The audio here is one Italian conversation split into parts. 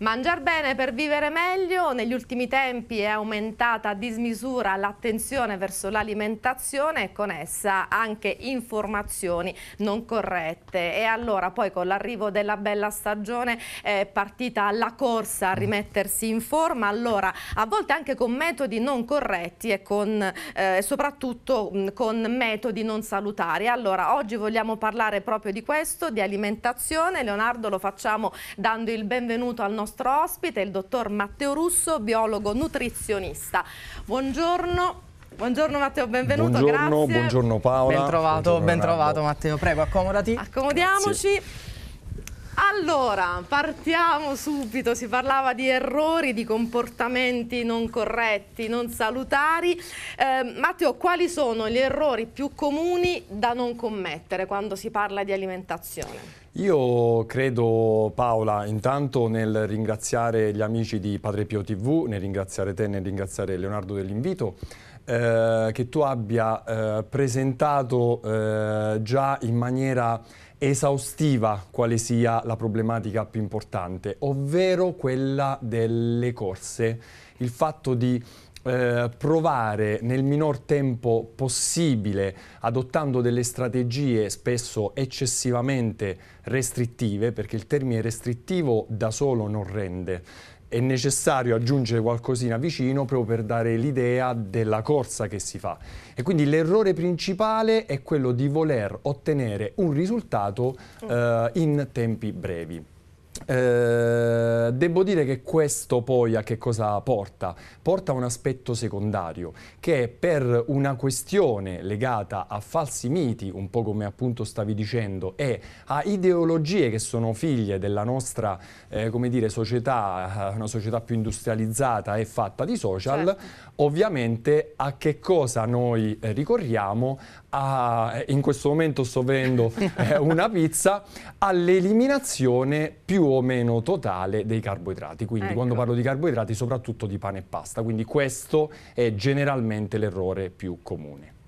Mangiar bene per vivere meglio, negli ultimi tempi è aumentata a dismisura l'attenzione verso l'alimentazione e con essa anche informazioni non corrette e allora poi con l'arrivo della bella stagione è partita la corsa a rimettersi in forma, allora a volte anche con metodi non corretti e con, eh, soprattutto mm, con metodi non salutari. Allora oggi vogliamo parlare proprio di questo, di alimentazione, Leonardo lo facciamo dando il benvenuto al nostro nostro ospite, il dottor Matteo Russo, biologo nutrizionista. Buongiorno. Buongiorno Matteo, benvenuto, buongiorno, grazie. Buongiorno Paola. Ben trovato, ben trovato Matteo, prego accomodati. Accomodiamoci. Grazie. Allora, partiamo subito, si parlava di errori, di comportamenti non corretti, non salutari. Eh, Matteo, quali sono gli errori più comuni da non commettere quando si parla di alimentazione? Io credo Paola intanto nel ringraziare gli amici di Padre Pio TV, nel ringraziare te, nel ringraziare Leonardo dell'invito, eh, che tu abbia eh, presentato eh, già in maniera esaustiva quale sia la problematica più importante, ovvero quella delle corse, il fatto di eh, provare nel minor tempo possibile, adottando delle strategie spesso eccessivamente restrittive, perché il termine restrittivo da solo non rende, è necessario aggiungere qualcosina vicino proprio per dare l'idea della corsa che si fa. E quindi l'errore principale è quello di voler ottenere un risultato mm. eh, in tempi brevi. Eh, devo dire che questo poi a che cosa porta? Porta a un aspetto secondario che per una questione legata a falsi miti, un po' come appunto stavi dicendo, e a ideologie che sono figlie della nostra eh, dire, società, eh, una società più industrializzata e fatta di social, certo ovviamente a che cosa noi eh, ricorriamo, a, eh, in questo momento sto vendendo eh, una pizza, all'eliminazione più o meno totale dei carboidrati, quindi ecco. quando parlo di carboidrati soprattutto di pane e pasta, quindi questo è generalmente l'errore più comune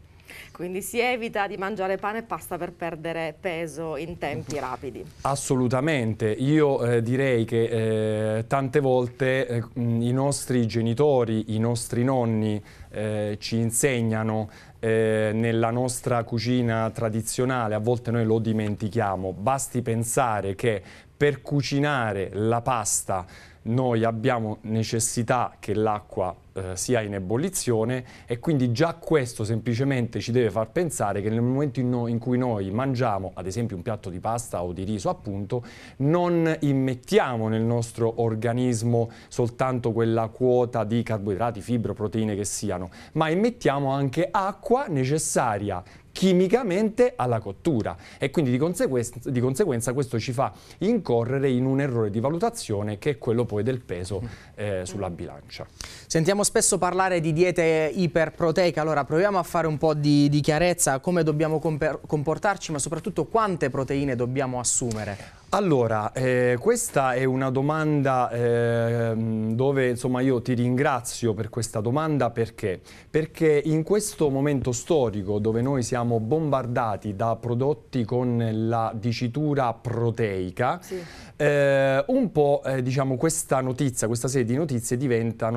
quindi si evita di mangiare pane e pasta per perdere peso in tempi rapidi. Assolutamente, io eh, direi che eh, tante volte eh, i nostri genitori, i nostri nonni eh, ci insegnano eh, nella nostra cucina tradizionale, a volte noi lo dimentichiamo, basti pensare che per cucinare la pasta noi abbiamo necessità che l'acqua eh, sia in ebollizione e quindi già questo semplicemente ci deve far pensare che nel momento in, no, in, cui noi mangiamo ad esempio un piatto di pasta o di riso appunto non immettiamo nel nostro organismo soltanto quella quota di carboidrati, fibre, proteine che siano ma immettiamo anche acqua necessaria chimicamente alla cottura e quindi di conseguenza, di conseguenza, questo ci fa incorrere in un errore di valutazione che è quello poi del peso eh, sulla bilancia. Sentiamo Sentiamo spesso parlare di diete iperproteiche, allora proviamo a fare un po' di, di chiarezza come dobbiamo comportarci, ma soprattutto quante proteine dobbiamo assumere. Allora, eh, questa è una domanda eh, dove insomma io ti ringrazio per questa domanda perché? Perché in questo momento storico dove noi siamo bombardati da prodotti con la dicitura proteica, sì. eh, un po' eh, diciamo questa notizia, questa serie di notizie diventa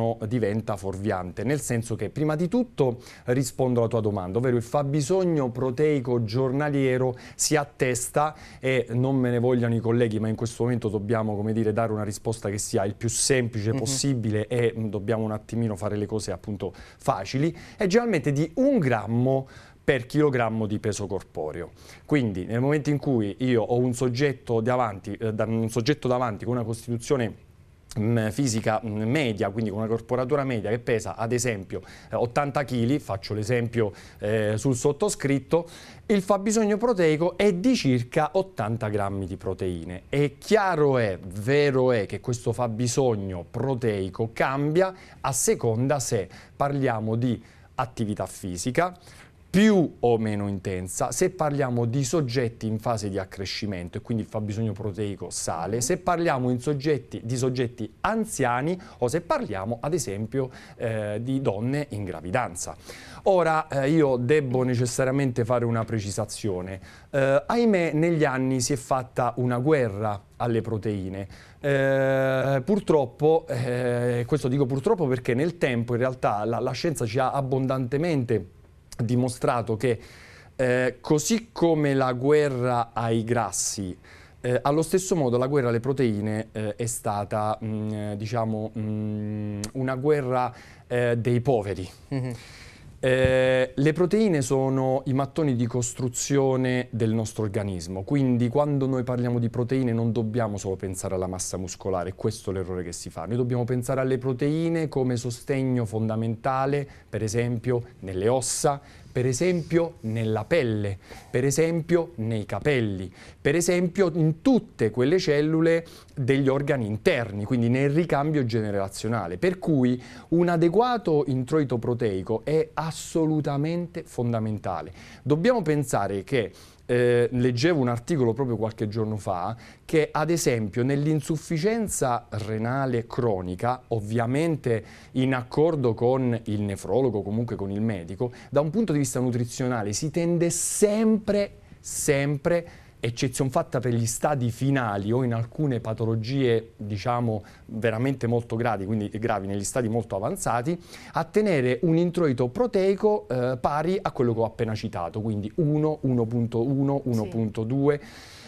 fuorviante, nel senso che prima di tutto rispondo alla tua domanda, ovvero il fabbisogno proteico giornaliero si attesta e non me ne vogliono i colleghi, ma in questo momento dobbiamo dire, dare una risposta che sia il più semplice mhm. possibile mm -hmm. e dobbiamo un attimino fare le cose appunto facili, è generalmente di un grammo per chilogrammo di peso corporeo. Quindi nel momento in cui io ho un soggetto davanti, eh, un soggetto davanti con una costituzione Mm, fisica mm, media, quindi con una corporatura media che pesa ad esempio 80 eh, kg, faccio l'esempio eh, sul sottoscritto, il fabbisogno proteico è di circa 80 grammi di proteine. E chiaro è, vero è che questo fabbisogno proteico cambia a seconda se parliamo di attività fisica, più o meno intensa, se parliamo di soggetti in fase di accrescimento e quindi il fabbisogno proteico sale, se parliamo soggetti, di soggetti anziani o se parliamo ad esempio eh, di donne in gravidanza. Ora eh, io devo necessariamente fare una precisazione, eh, ahimè negli anni si è fatta una guerra alle proteine. Eh, purtroppo, eh, questo dico purtroppo perché nel tempo in realtà la, la scienza ci ha abbondantemente dimostrato che eh, così come la guerra ai grassi, eh, allo stesso modo la guerra alle proteine eh, è stata mh, mm, diciamo, mh, mm, una guerra eh, dei poveri. Mm -hmm. Eh, le proteine sono i mattoni di costruzione del nostro organismo, quindi quando noi parliamo di proteine non dobbiamo solo pensare alla massa muscolare, questo è l'errore che si fa, noi dobbiamo pensare alle proteine come sostegno fondamentale, per esempio nelle ossa, per esempio nella pelle, per esempio nei capelli, per esempio in tutte quelle cellule degli organi interni, quindi nel ricambio generazionale. Per cui un adeguato introito proteico è assolutamente fondamentale. Dobbiamo pensare che eh, leggevo un articolo proprio qualche giorno fa che ad esempio nell'insufficienza renale cronica, ovviamente in accordo con il nefrologo, comunque con il medico, da un punto di vista nutrizionale si tende sempre, sempre a eccezion fatta per gli stadi finali o in alcune patologie diciamo veramente molto gravi, quindi gravi negli stadi molto avanzati, a tenere un introito proteico eh, pari a quello che ho appena citato, quindi 1, 1.1, 1.2. Sì.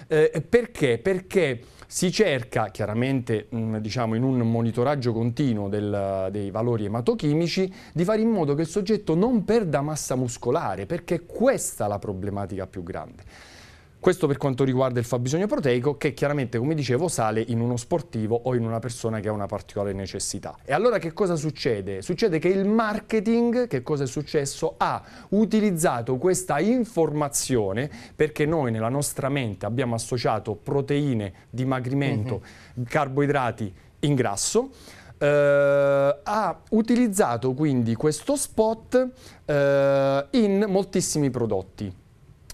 Eh, perché? Perché si cerca chiaramente mh, mm, diciamo, in un monitoraggio continuo del, dei valori ematochimici di fare in modo che il soggetto non perda massa muscolare perché questa è la problematica più grande. Questo per quanto riguarda il fabbisogno proteico che chiaramente, come dicevo, sale in uno sportivo o in una persona che ha una particolare necessità. E allora che cosa succede? Succede che il marketing, che cosa è successo? Ha utilizzato questa informazione perché noi nella nostra mente abbiamo associato proteine, dimagrimento, mm -hmm. carboidrati in grasso. Eh, ha utilizzato quindi questo spot eh, in moltissimi prodotti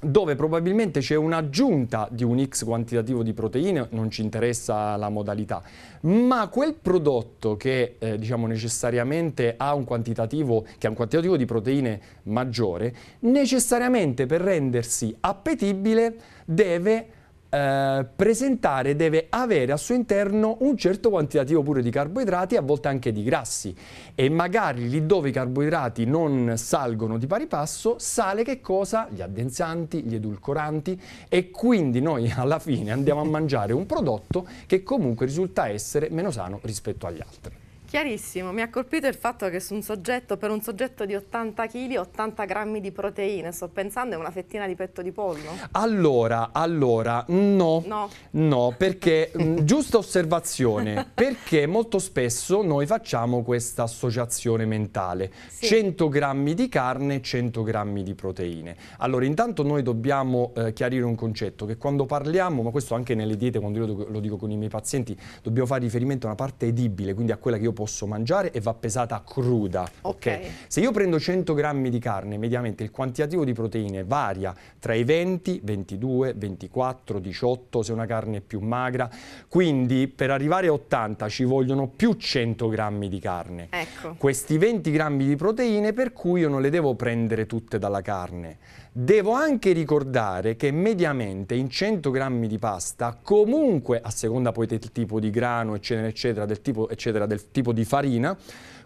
dove probabilmente c'è un'aggiunta di un X quantitativo di proteine, non ci interessa la modalità, ma quel prodotto che eh, diciamo necessariamente ha un quantitativo, che ha un quantitativo di proteine maggiore, necessariamente per rendersi appetibile deve eh, presentare deve avere al suo interno un certo quantitativo pure di carboidrati, a volte anche di grassi. E magari lì dove i carboidrati non salgono di pari passo, sale che cosa? Gli addensanti, gli edulcoranti e quindi noi alla fine andiamo a mangiare un prodotto che comunque risulta essere meno sano rispetto agli altri. Chiarissimo, mi ha colpito il fatto che su un soggetto, per un soggetto di 80 kg, 80 grammi di proteine, sto pensando è una fettina di petto di pollo. Allora, allora, no, no, no perché, mm, giusta osservazione, perché molto spesso noi facciamo questa associazione mentale, sì. 100 grammi di carne, 100 grammi di proteine. Allora, intanto noi dobbiamo eh, chiarire un concetto, che quando parliamo, ma questo anche nelle diete, quando io lo, lo dico con i miei pazienti, dobbiamo fare riferimento a una parte edibile, quindi a quella che io posso posso mangiare e va pesata cruda. Okay. Okay? Se io prendo 100 grammi di carne, mediamente il quantitativo di proteine varia tra i 20, 22, 24, 18, se una carne è più magra. Quindi per arrivare a 80 ci vogliono più 100 grammi di carne. Ecco. Questi 20 grammi di proteine per cui io non le devo prendere tutte dalla carne Devo anche ricordare che mediamente in 100 grammi di pasta, comunque a seconda poi del tipo di grano, eccetera, eccetera, del tipo, eccetera, del tipo di farina,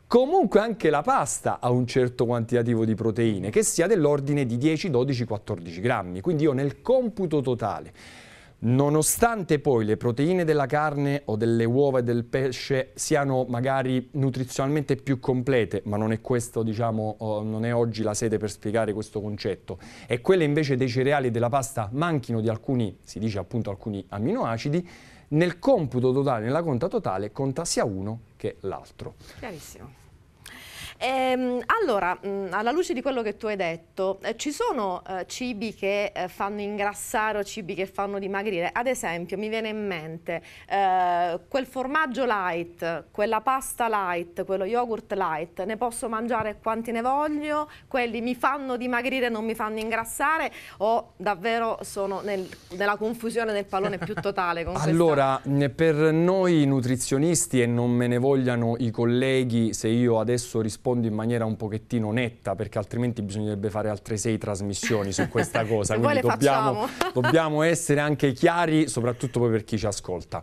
comunque anche la pasta ha un certo quantitativo di proteine, che sia dell'ordine di 10, 12, 14 grammi. Quindi io nel computo totale Nonostante poi le proteine della carne o delle uova e del pesce siano magari nutrizionalmente più complete, ma non è questo, diciamo, non è oggi la sede per spiegare questo concetto, e quelle invece dei cereali e della pasta manchino di alcuni, si dice appunto alcuni amminoacidi, nel computo totale, nella conta totale, conta sia uno che l'altro. Chiarissimo. Ehm, allora, mh, alla luce di quello che tu hai detto, eh, ci sono eh, cibi che eh, fanno ingrassare o cibi che fanno dimagrire? Ad esempio, mi viene in mente eh, quel formaggio light, quella pasta light, quello yogurt light, ne posso mangiare quanti ne voglio, quelli mi fanno dimagrire, non mi fanno ingrassare o davvero sono nel, nella confusione del pallone più totale? allora, questa... per noi nutrizionisti e non me ne vogliano i colleghi se io adesso rispondo rispondo in maniera un pochettino netta perché altrimenti bisognerebbe fare altre sei trasmissioni su questa cosa, quindi dobbiamo, dobbiamo, essere anche chiari soprattutto poi per chi ci ascolta.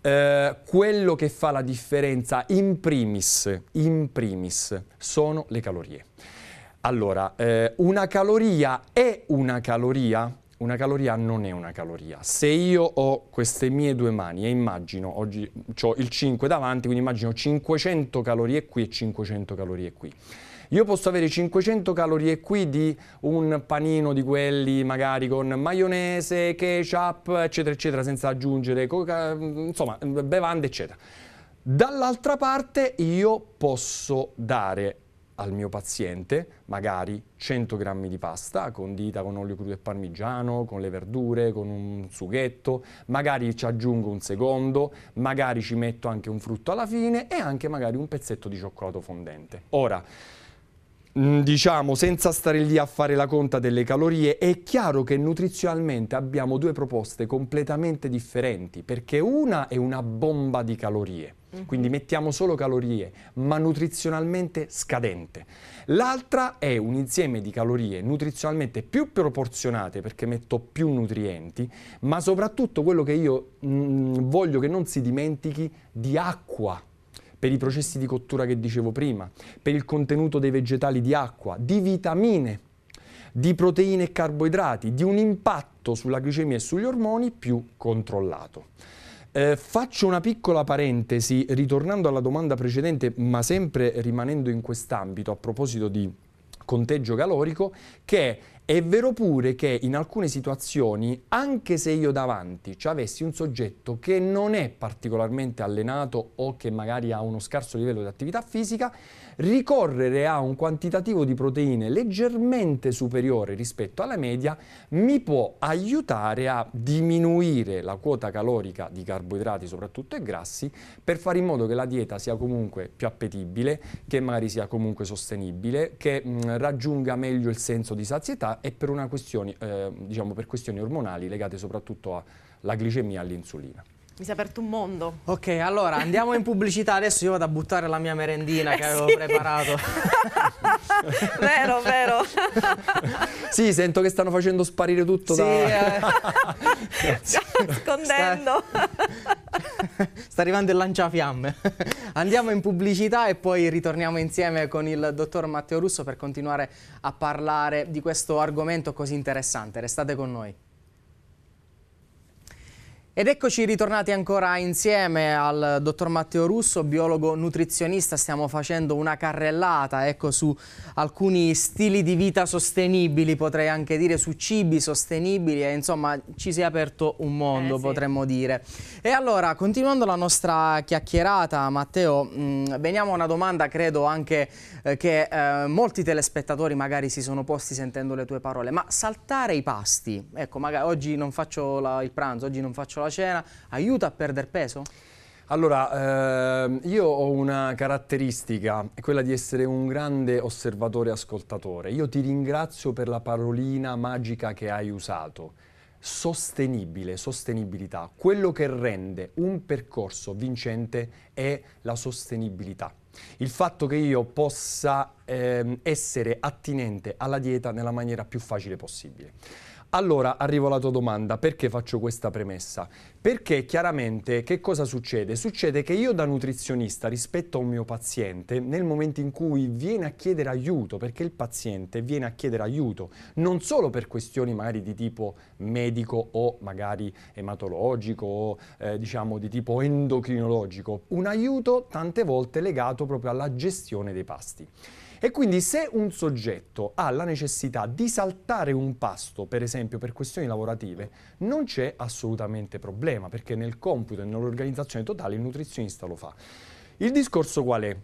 Eh, quello che fa la differenza in primis, in primis sono le calorie. Allora, eh, una caloria è una caloria? una caloria non è una caloria. Se io ho queste mie due mani e immagino, oggi ho il 5 davanti, quindi immagino 500 calorie qui e 500 calorie qui. Io posso avere 500 calorie qui di un panino di quelli magari con maionese, ketchup, eccetera, eccetera, senza aggiungere coca, insomma, bevande, eccetera. Dall'altra parte io posso dare al mio paziente magari 100 grammi di pasta condita con olio crudo e parmigiano, con le verdure, con un sughetto, magari ci aggiungo un secondo, magari ci metto anche un frutto alla fine e anche magari un pezzetto di cioccolato fondente. Ora, Mm, diciamo senza stare lì a fare la conta delle calorie, è chiaro che nutrizionalmente abbiamo due proposte completamente differenti, perché una è una bomba di calorie, mhm. quindi mettiamo solo calorie, ma nutrizionalmente scadente. L'altra è un insieme di calorie nutrizionalmente più proporzionate, perché metto più nutrienti, ma soprattutto quello che io mh, mm, voglio che non si dimentichi di acqua per i processi di cottura che dicevo prima, per il contenuto dei vegetali di acqua, di vitamine, di proteine e carboidrati, di un impatto sulla glicemia e sugli ormoni più controllato. Eh, faccio una piccola parentesi, ritornando alla domanda precedente, ma sempre rimanendo in quest'ambito, a proposito di conteggio calorico, che è è vero pure che in alcune situazioni, anche se io davanti ci avessi un soggetto che non è particolarmente allenato o che magari ha uno scarso livello di attività fisica, ricorrere a un quantitativo di proteine leggermente superiore rispetto alla media mi può aiutare a diminuire la quota calorica di carboidrati, soprattutto e grassi, per fare in modo che la dieta sia comunque più appetibile, che magari sia comunque sostenibile, che raggiunga meglio il senso di sazietà e per, questione, eh, diciamo per questioni ormonali legate soprattutto alla glicemia e all'insulina mi si è aperto un mondo. Ok, allora andiamo in pubblicità, adesso io vado a buttare la mia merendina eh che avevo sì. preparato. vero, vero. sì, sento che stanno facendo sparire tutto sì, da... Eh. nascondendo. Sta... Sta arrivando il lanciafiamme. Andiamo in pubblicità e poi ritorniamo insieme con il dottor Matteo Russo per continuare a parlare di questo argomento così interessante. Restate con noi. Ed eccoci ritornati ancora insieme al dottor Matteo Russo, biologo nutrizionista, stiamo facendo una carrellata ecco, su alcuni stili di vita sostenibili, potrei anche dire su cibi sostenibili, e, insomma ci si è aperto un mondo eh, potremmo dire. E allora, continuando la nostra chiacchierata Matteo, mh, mm, veniamo a una domanda credo anche eh, che eh, molti telespettatori magari si sono posti sentendo le tue parole, ma saltare i pasti, ecco magari oggi non faccio la, il pranzo, oggi non faccio la cena, aiuta a perdere peso? Allora, eh, io ho una caratteristica, quella di essere un grande osservatore e ascoltatore. Io ti ringrazio per la parolina magica che hai usato. Sostenibile, sostenibilità. Quello che rende un percorso vincente è la sostenibilità. Il fatto che io possa eh, essere attinente alla dieta nella maniera più facile possibile. Allora, arrivo alla tua domanda, perché faccio questa premessa? Perché chiaramente che cosa succede? Succede che io da nutrizionista rispetto a un mio paziente, nel momento in cui viene a chiedere aiuto, perché il paziente viene a chiedere aiuto, non solo per questioni magari di tipo medico o magari ematologico o eh, diciamo di tipo endocrinologico, un aiuto tante volte legato proprio alla gestione dei pasti. E quindi se un soggetto ha la necessità di saltare un pasto, per esempio per questioni lavorative, non c'è assolutamente problema, perché nel computo e nell'organizzazione totale il nutrizionista lo fa. Il discorso qual è?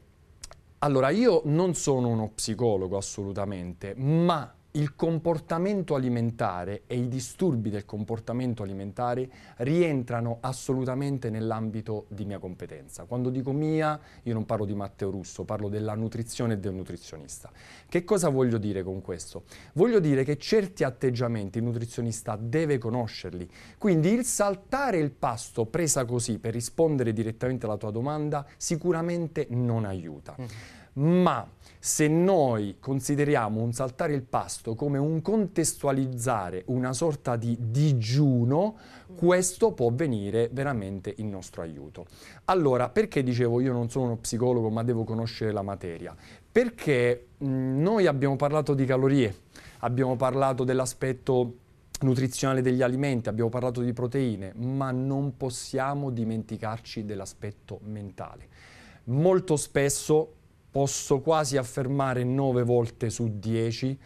Allora, io non sono uno psicologo assolutamente, ma il comportamento alimentare e i disturbi del comportamento alimentare rientrano assolutamente nell'ambito di mia competenza. Quando dico mia, io non parlo di Matteo Russo, parlo della nutrizione e del nutrizionista. Che cosa voglio dire con questo? Voglio dire che certi atteggiamenti il nutrizionista deve conoscerli, quindi il saltare il pasto presa così per rispondere direttamente alla tua domanda sicuramente non aiuta. Mm. Ma se noi consideriamo un saltare il pasto come un contestualizzare una sorta di digiuno, questo può venire veramente in nostro aiuto. Allora, perché dicevo io non sono uno psicologo ma devo conoscere la materia? Perché mh, noi abbiamo parlato di calorie, abbiamo parlato dell'aspetto nutrizionale degli alimenti, abbiamo parlato di proteine, ma non possiamo dimenticarci dell'aspetto mentale. Molto spesso posso quasi affermare 9 volte su 10,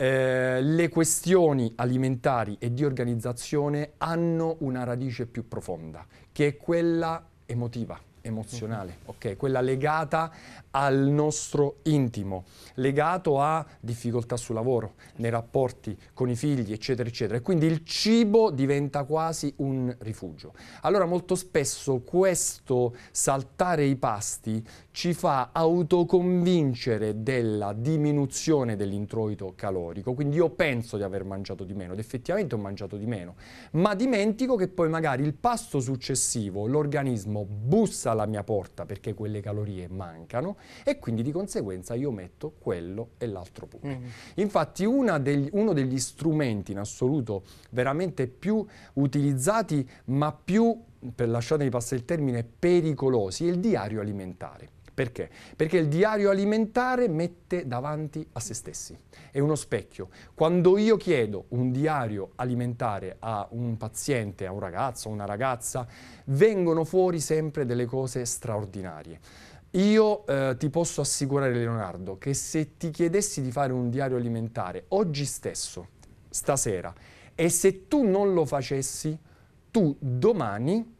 eh, le questioni alimentari e di organizzazione hanno una radice più profonda, che è quella emotiva, emozionale, mhm. okay? quella legata al nostro intimo, legato a difficoltà sul lavoro, nei rapporti con i figli, eccetera, eccetera. E quindi il cibo diventa quasi un rifugio. Allora molto spesso questo saltare i pasti ci fa autoconvincere della diminuzione dell'introito calorico, quindi io penso di aver mangiato di meno ed effettivamente ho mangiato di meno, ma dimentico che poi magari il pasto successivo l'organismo bussa alla mia porta perché quelle calorie mancano e quindi di conseguenza io metto quello e l'altro pure. Mm. Infatti degli, uno degli strumenti in assoluto veramente più utilizzati ma più, per lasciatemi passare il termine, pericolosi è il diario alimentare. Perché? Perché il diario alimentare mette davanti a se stessi, è uno specchio. Quando io chiedo un diario alimentare a un paziente, a un ragazzo, a una ragazza, vengono fuori sempre delle cose straordinarie. Io eh, ti posso assicurare, Leonardo, che se ti chiedessi di fare un diario alimentare oggi stesso, stasera, e se tu non lo facessi, tu domani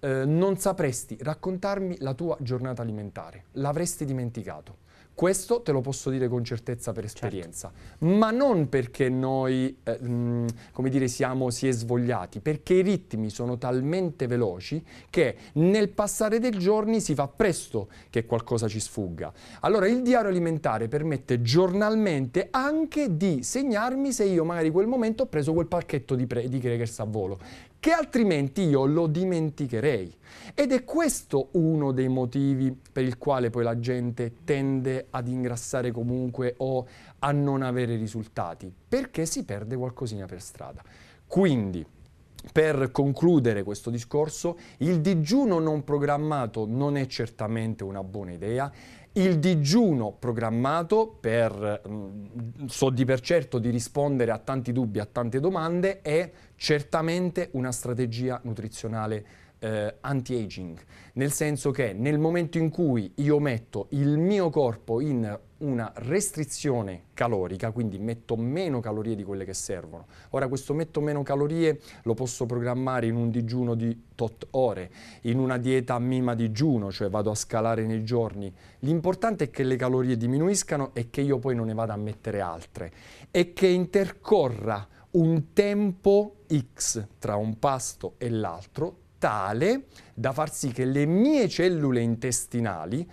eh, non sapresti raccontarmi la tua giornata alimentare, l'avresti dimenticato. Questo te lo posso dire con certezza per certo. esperienza, certo. ma non perché noi, eh, mh, mm, come dire, siamo si è svogliati, perché i ritmi sono talmente veloci che nel passare dei giorni si fa presto che qualcosa ci sfugga. Allora il diario alimentare permette giornalmente anche di segnarmi se io magari in quel momento ho preso quel pacchetto di, pre- di crackers a volo, che altrimenti io lo dimenticherei. Ed è questo uno dei motivi per il quale poi la gente tende ad ingrassare comunque o a non avere risultati, perché si perde qualcosina per strada. Quindi, per concludere questo discorso, il digiuno non programmato non è certamente una buona idea, il digiuno programmato per, mm, so di per certo di rispondere a tanti dubbi, a tante domande, è certamente una strategia nutrizionale eh, anti-aging, nel senso che nel momento in cui io metto il mio corpo in una restrizione calorica, quindi metto meno calorie di quelle che servono. Ora questo metto meno calorie lo posso programmare in un digiuno di tot ore, in una dieta mima digiuno, cioè vado a scalare nei giorni. L'importante è che le calorie diminuiscano e che io poi non ne vada a mettere altre e che intercorra un tempo X tra un pasto e l'altro tale da far sì che le mie cellule intestinali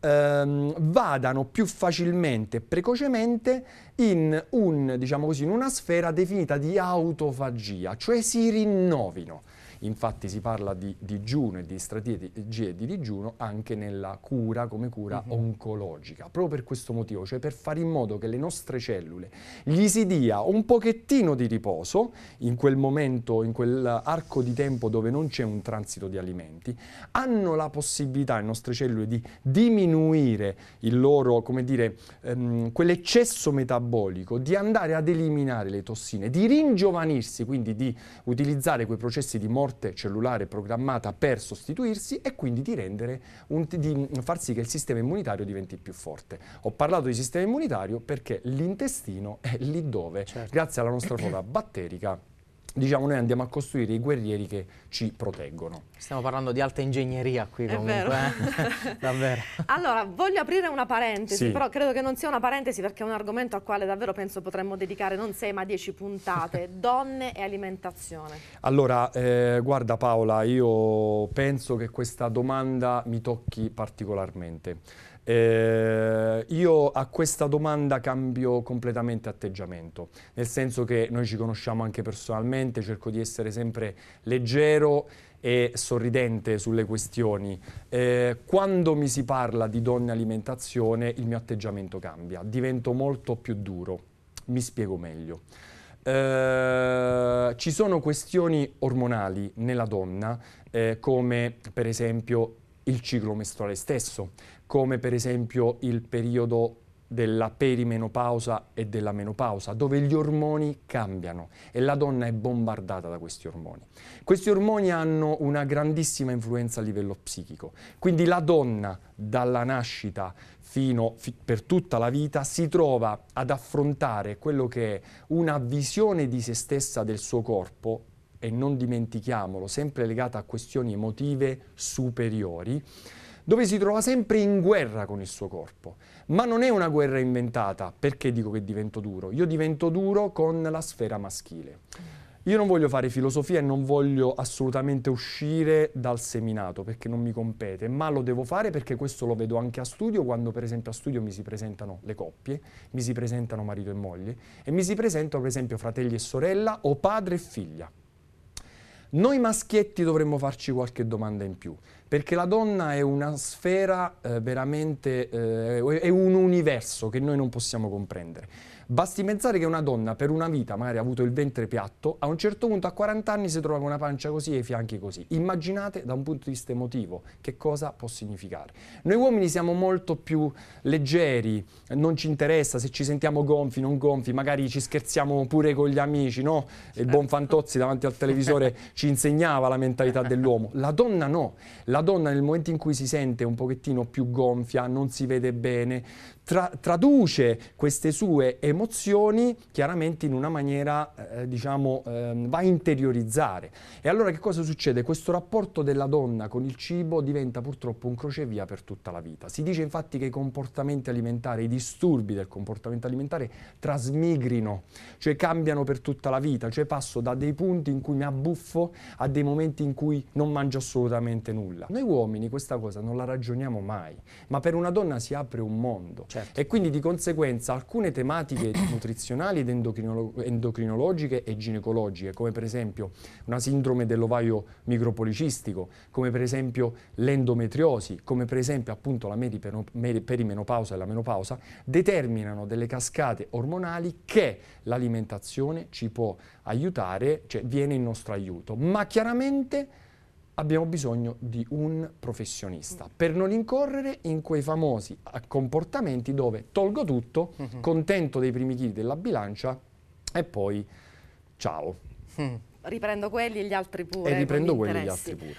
ehm, vadano più facilmente e precocemente in, un, diciamo così, in una sfera definita di autofagia, cioè si rinnovino infatti si parla di digiuno e di strategie di digiuno anche nella cura come cura uh mhm. -huh. oncologica, proprio per questo motivo, cioè per fare in modo che le nostre cellule gli si dia un pochettino di riposo in quel momento, in quell'arco di tempo dove non c'è un transito di alimenti, hanno la possibilità le nostre cellule di diminuire il loro, come dire, ehm, quell'eccesso metabolico, di andare ad eliminare le tossine, di ringiovanirsi, quindi di utilizzare quei processi di morte morte cellulare programmata per sostituirsi e quindi di, un, di far sì che il sistema immunitario diventi più forte. Ho parlato di sistema immunitario perché l'intestino è lì dove, certo. grazie alla nostra flora batterica, diciamo noi andiamo a costruire i guerrieri che ci proteggono. Stiamo parlando di alta ingegneria qui È comunque, eh? davvero. Allora, voglio aprire una parentesi, sì. però credo che non sia una parentesi perché è un argomento al quale davvero penso potremmo dedicare non 6 ma 10 puntate, donne e alimentazione. Allora, eh, guarda Paola, io penso che questa domanda mi tocchi particolarmente eh, io a questa domanda cambio completamente atteggiamento, nel senso che noi ci conosciamo anche personalmente, cerco di essere sempre leggero e sorridente sulle questioni. Eh, quando mi si parla di donne e alimentazione il mio atteggiamento cambia, divento molto più duro, mi spiego meglio. Eh, ci sono questioni ormonali nella donna, eh, come per esempio il ciclo mestruale stesso, come per esempio il periodo della perimenopausa e della menopausa, dove gli ormoni cambiano e la donna è bombardata da questi ormoni. Questi ormoni hanno una grandissima influenza a livello psichico, quindi la donna dalla nascita fino fi per tutta la vita si trova ad affrontare quello che è una visione di se stessa del suo corpo e non dimentichiamolo, sempre legata a questioni emotive superiori dove si trova sempre in guerra con il suo corpo. Ma non è una guerra inventata. Perché dico che divento duro? Io divento duro con la sfera maschile. Io non voglio fare filosofia e non voglio assolutamente uscire dal seminato perché non mi compete, ma lo devo fare perché questo lo vedo anche a studio, quando per esempio a studio mi si presentano le coppie, mi si presentano marito e moglie e mi si presentano per esempio fratelli e sorella o padre e figlia. Noi maschietti dovremmo farci qualche domanda in più perché la donna è una sfera eh, veramente, eh, è un universo che noi non possiamo comprendere. Basti pensare che una donna per una vita magari ha avuto il ventre piatto, a un certo punto a 40 anni si trova con una pancia così e i fianchi così. Immaginate da un punto di vista emotivo che cosa può significare. Noi uomini siamo molto più leggeri, non ci interessa se ci sentiamo gonfi, non gonfi, magari ci scherziamo pure con gli amici, no? Il buon Fantozzi davanti al televisore ci insegnava la mentalità dell'uomo. La donna no. La donna nel momento in cui si sente un pochettino più gonfia, non si vede bene, tra traduce queste sue emozioni chiaramente in una maniera, eh, diciamo, eh, va a interiorizzare. E allora che cosa succede? Questo rapporto della donna con il cibo diventa purtroppo un crocevia per tutta la vita. Si dice infatti che i comportamenti alimentari, i disturbi del comportamento alimentare trasmigrino, cioè cambiano per tutta la vita, cioè passo da dei punti in cui mi abbuffo a dei momenti in cui non mangio assolutamente nulla. Noi uomini questa cosa non la ragioniamo mai, ma per una donna si apre un mondo certo. e quindi di conseguenza alcune tematiche nutrizionali ed endocrino endocrinologiche e ginecologiche, come per esempio una sindrome dell'ovaio micropolicistico, come per esempio l'endometriosi, come per esempio appunto la perimenopausa e la menopausa, determinano delle cascate ormonali che l'alimentazione ci può aiutare, cioè viene in nostro aiuto, ma chiaramente abbiamo bisogno di un professionista per non incorrere in quei famosi ah, comportamenti dove tolgo tutto, mhm. contento dei primi chili della bilancia e poi ciao. Mm. Riprendo quelli e gli altri pure. E riprendo quelli e gli altri pure.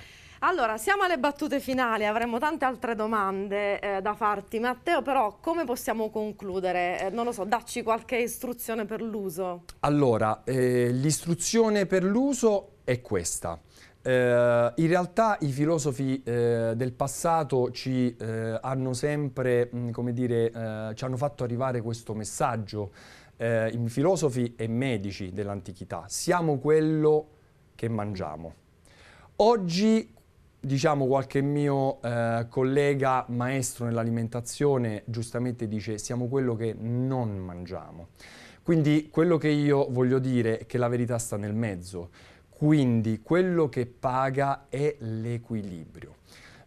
Allora, siamo alle battute finali, avremo tante altre domande eh, da farti. Matteo, però, come possiamo concludere? Eh, non lo so, dacci qualche istruzione per l'uso. Allora, eh, l'istruzione per l'uso è questa. Eh, in realtà i filosofi eh, del passato ci eh, hanno sempre, mm, come dire, eh, ci hanno fatto arrivare questo messaggio. Eh, I filosofi e medici dell'antichità, siamo quello che mangiamo. Oggi, diciamo, qualche mio eh, collega maestro nell'alimentazione giustamente dice siamo quello che non mangiamo. Quindi quello che io voglio dire è che la verità sta nel mezzo. Quindi quello che paga è l'equilibrio.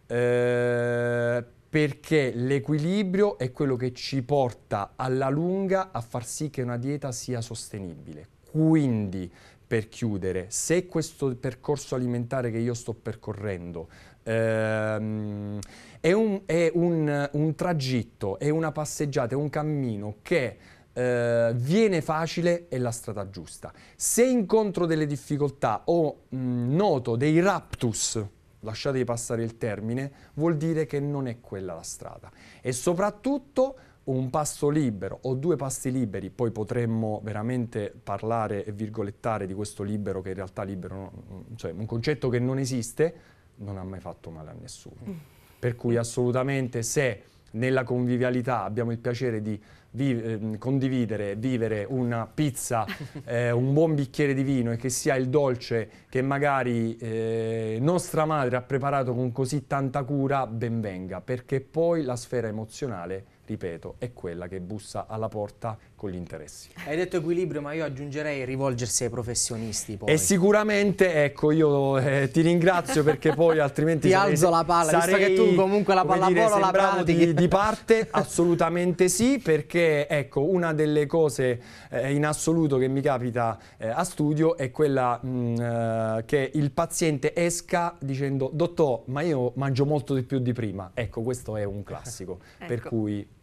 Eh, perché l'equilibrio è quello che ci porta alla lunga a far sì che una dieta sia sostenibile. Quindi, per chiudere, se questo percorso alimentare che io sto percorrendo ehm, è, un, è un, un tragitto, è una passeggiata, è un cammino che eh, viene facile è la strada giusta. Se incontro delle difficoltà o mh, mm, noto dei raptus, lasciatevi passare il termine, vuol dire che non è quella la strada. E soprattutto un passo libero o due passi liberi, poi potremmo veramente parlare e virgolettare di questo libero che in realtà libero, mm, cioè un concetto che non esiste, non ha mai fatto male a nessuno. Per cui assolutamente se nella convivialità abbiamo il piacere di vive, ehm, condividere, vivere una pizza, eh, un buon bicchiere di vino e che sia il dolce che magari eh, nostra madre ha preparato con così tanta cura, ben venga, perché poi la sfera emozionale ripeto, è quella che bussa alla porta con gli interessi. Hai detto equilibrio, ma io aggiungerei rivolgersi ai professionisti. Poi. E sicuramente, ecco, io eh, ti ringrazio perché poi altrimenti... ti sarei, alzo la palla, sarei, visto che tu comunque la pallavolo la pratichi. Di, di parte, assolutamente sì, perché ecco, una delle cose eh, in assoluto che mi capita eh, a studio è quella mh, mm, eh, che il paziente esca dicendo, dottor, ma io mangio molto di più di prima. Ecco, questo è un classico, ecco. per cui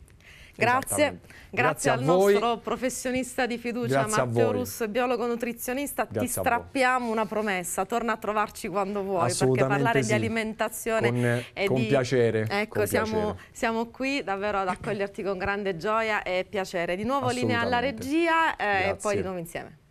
Grazie, grazie, grazie al nostro professionista di fiducia grazie Matteo Russo, biologo nutrizionista. Grazie Ti strappiamo una promessa, torna a trovarci quando vuoi, perché parlare sì. di alimentazione con, è con di... piacere. Ecco, con siamo, piacere. siamo, qui davvero ad accoglierti con grande gioia e piacere. Di nuovo linea alla regia eh, e poi di nuovo insieme.